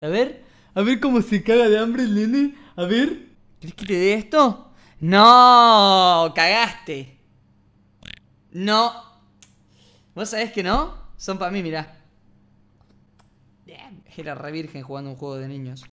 A ver, a ver cómo se caga de hambre el nene. A ver. ¿Querés que te dé esto? No, cagaste. No. ¿Vos sabés que no? Son para mí, mirá. Era re virgen jugando un juego de niños.